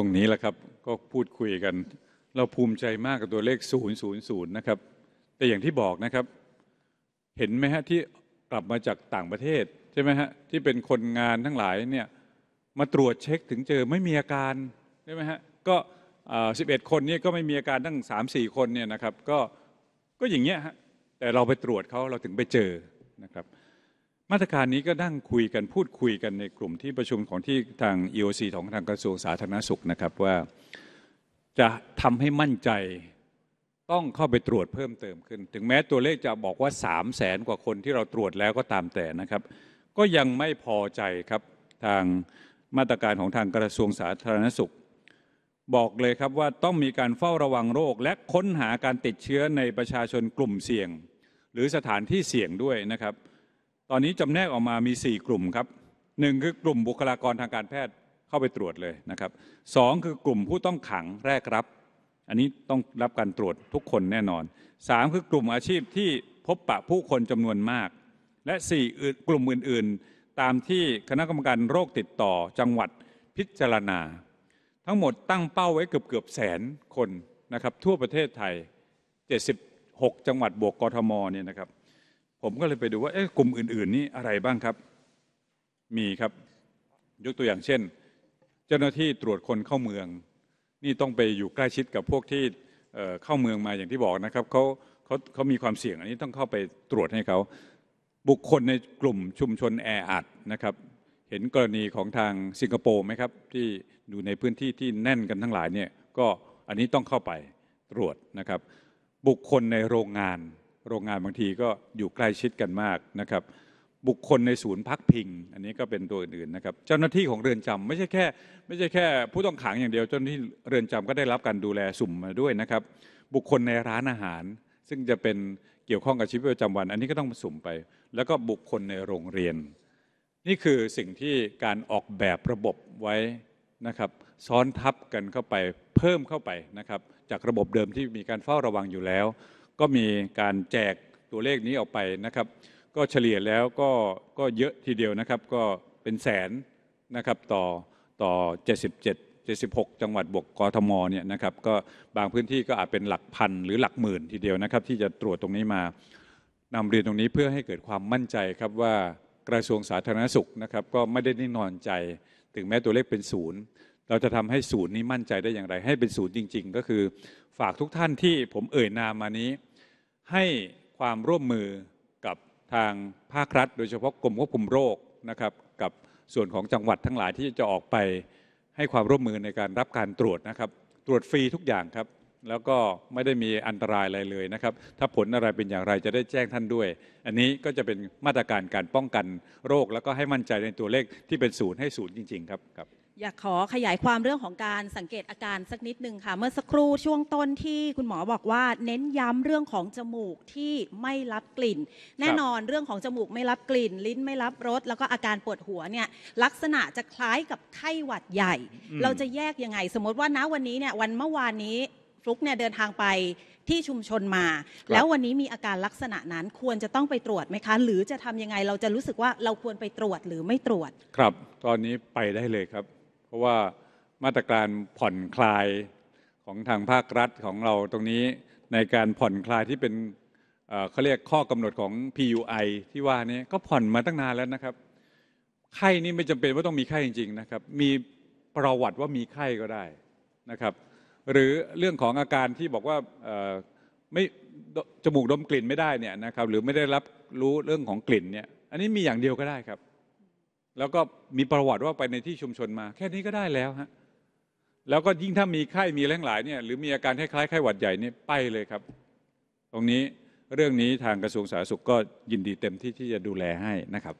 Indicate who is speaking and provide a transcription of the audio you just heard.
Speaker 1: ตรงนี้แหละครับก็พูดคุยกัน เราภูมิใจมากกับตัวเลข0ศูนย์นะครับ แต่อย่างที่บอกนะครับ เห็นไหมฮะที่กลับมาจากต่างประเทศ ใช่ไหมฮะ ที่เป็นคนงานทั้งหลายเนี่ยมาตรวจเช็คถึงเจอไม่มีอาการใช่ไหมฮะก็สิบเอ็ดคนนี้ก็ไม่มีอาการตั้งสามสี่คนเนี่ยนะครับ ก็ก็อย่างเงี้ยฮะแต่เราไปตรวจเขาเราถึงไปเจอนะครับมาตรการนี้ก็นั่งคุยกันพูดคุยกันในกลุ่มที่ประชุมของที่ทาง EOC ของทางกระทรวงสาธารณสุขนะครับว่าจะทำให้มั่นใจต้องเข้าไปตรวจเพิ่มเติมขึ้น ถึงแม้ตัวเลขจะบอกว่า3 0 0แสนกว่าคนที่เราตรวจแล้วก็ตามแต่นะครับ ก็ยังไม่พอใจครับทางมาตรการของทางกระทรวงสาธารณสุข บอกเลยครับว่าต้องมีการเฝ้าระวังโรคและค้นหาการติดเชื้อในประชาชนกลุ่มเสี่ยง หรือสถานที่เสี่ยงด้วยนะครับตอนนี้จำแนกออกมามี 4 กลุ่มครับหนึ่งคือกลุ่มบุคลากรทางการแพทย์เข้าไปตรวจเลยนะครับสองคือกลุ่มผู้ต้องขังแรกรับ อันนี้ต้องรับการตรวจทุกคนแน่นอนสามคือกลุ่มอาชีพที่พบปะผู้คนจำนวนมาก และสี่กลุ่มอื่นๆ ตามที่คณะกรรมการโรคติดต่อจังหวัดพิจารณา ทั้งหมดตั้งเป้าไว้เกือบเกือบแสนคนนะครับ ทั่วประเทศไทย 76 จังหวัดบวกกทมเนี่ยนะครับผมก็เลยไปดูว่า เอ๊ะกลุ่มอื่นๆนี่อะไรบ้างครับมีครับยกตัวอย่างเช่น เจ้าหน้าที่ตรวจคนเข้าเมือง นี่ต้องไปอยู่ใกล้ชิดกับพวกที่เข้าเมืองมาอย่างที่บอกนะครับ เขาเขาเขามีความเสี่ยง อันนี้ต้องเข้าไปตรวจให้เขาบุคคลในกลุ่มชุมชนแออัดนะครับเห็นกรณีของทางสิงคโปร์ไหมครับที่อยู่ในพื้นที่ที่แน่นกันทั้งหลายเนี่ยก็อันนี้ต้องเข้าไปตรวจนะครับบุคคลในโรงงานโรงงานบางทีก็อยู่ใกล้ชิดกันมากนะครับบุคคลในศูนย์พักพิงอันนี้ก็เป็นตัวอื่นๆนะครับเจ้าหน้าที่ของเรือนจำ ไม่ใช่แค่ ไม่ใช่แค่ ผู้ต้องขังอย่างเดียวเจ้าหน้าที่เรือนจำก็ได้รับการดูแลสุ่มมาด้วยนะครับบุคคลในร้านอาหาร ซึ่งจะเป็นเกี่ยวข้องกับชีวิตประจำวัน อันนี้ก็ต้องสุ่มไป แล้วก็บุคคลในโรงเรียน นี่คือสิ่งที่การออกแบบระบบไว้นะครับซ้อนทับกันเข้าไปเพิ่มเข้าไปนะครับจากระบบเดิมที่มีการเฝ้าระวังอยู่แล้วก็มีการแจกตัวเลขนี้ออกไปนะครับ ก็เฉลี่ยแล้วก็ก็เยอะทีเดียวนะครับก็เป็นแสนนะครับต่อต่อ 77 76 จังหวัดบวกกทมเนี่ยนะครับ ก็บางพื้นที่ก็อาจเป็นหลักพันหรือหลักหมื่นทีเดียวนะครับ ที่จะตรวจตรงนี้มานำเรียนตรงนี้เพื่อให้เกิดความมั่นใจครับว่ากระทรวงสาธารณสุขนะครับ ก็ไม่ได้นิ่งนอนใจถึงแม้ตัวเลขเป็นศูนย์เราจะทำให้ศูนย์นี้มั่นใจได้อย่างไร ให้เป็นศูนย์จริง ๆ ก็คือฝากทุกท่านที่ผมเอ่ยนามมานี้ให้ความร่วมมือกับทางภาครัฐโดยเฉพาะกรมควบคุมโรคนะครับกับส่วนของจังหวัดทั้งหลายที่จะออกไปให้ความร่วมมือในการรับการตรวจนะครับ ตรวจฟรีทุกอย่างครับ แล้วก็ไม่ได้มีอันตรายอะไรเลยนะครับ ถ้าผลอะไรเป็นอย่างไรจะได้แจ้งท่านด้วย อันนี้ก็จะเป็นมาตรการการป้องกันโรคแล้วก็ให้มั่นใจในตัวเลขที่เป็นศูนย์ให้ศูนย์จริงๆ ครับครับ
Speaker 2: อยากขอขยายความเรื่องของการสังเกตอาการสักนิดนึงค่ะ เมื่อสักครู่ช่วงต้นที่คุณหมอบอกว่า เน้นย้ำเรื่องของจมูกที่ไม่รับกลิ่น แน่นอนเรื่องของจมูกไม่รับกลิ่น ลิ้นไม่รับรสแล้วก็อาการปวดหัวเนี่ย ลักษณะจะคล้ายกับไข้หวัดใหญ่ เราจะแยกยังไง สมมติว่านวันนี้เนี่ยวันเมื่อวานนี้ฟลุกเนี่ยเดินทางไปที่ชุมชนมา แล้ววันนี้มีอาการลักษณะนั้นควรจะต้องไปตรวจไหมคะหรือจะทำยังไง เราจะรู้สึกว่าเราควรไปตรวจหรือไม่ตรวจ
Speaker 1: ครับ ตอนนี้ไปได้เลยครับเพราะว่ามาตรการผ่อนคลายของทางภาครัฐของเราตรงนี้ในการผ่อนคลายที่เป็นเขาเรียกข้อกำหนดของ PUI ที่ว่านี้ก็ผ่อนมาตั้งนานแล้วนะครับไข้นี่ไม่จำเป็นว่าต้องมีไข้จริงๆนะครับมีประวัติว่ามีไข้ก็ได้นะครับหรือเรื่องของอาการที่บอกว่าไม่จมูกดมกลิ่นไม่ได้เนี่ยนะครับหรือไม่ได้รับรู้เรื่องของกลิ่นเนี่ยอันนี้มีอย่างเดียวก็ได้ครับแล้วก็มีประวัติว่าไปในที่ชุมชนมา แค่นี้ก็ได้แล้วฮะแล้วก็ยิ่งถ้ามีไข้ มีแรงหลายเนี่ย หรือมีอาการคล้ายๆไข้หวัดใหญ่เนี่ยไปเลยครับ ตรงนี้เรื่องนี้ทางกระทรวงสาธารณสุขก็ยินดีเต็มที่ที่จะดูแลให้นะครับ